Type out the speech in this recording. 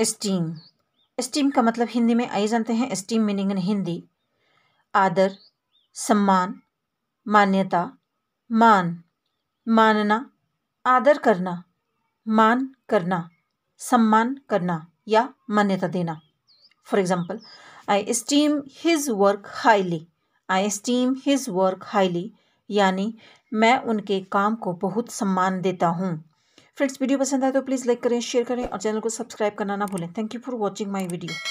esteem esteem का मतलब हिंदी में आई जानते हैं स्टीम मीनिंग इन हिंदी आदर सम्मान मान्यता मान मानना आदर करना मान करना सम्मान करना या मान्यता देना for example I esteem his work highly I esteem his work highly यानी मैं उनके काम को बहुत सम्मान देता हूँ फ्रेंड्स वीडियो पसंद आए तो प्लीज़ लाइक करें शेयर करें और चैनल को सब्सक्राइब करना ना भूलें thank you for watching my video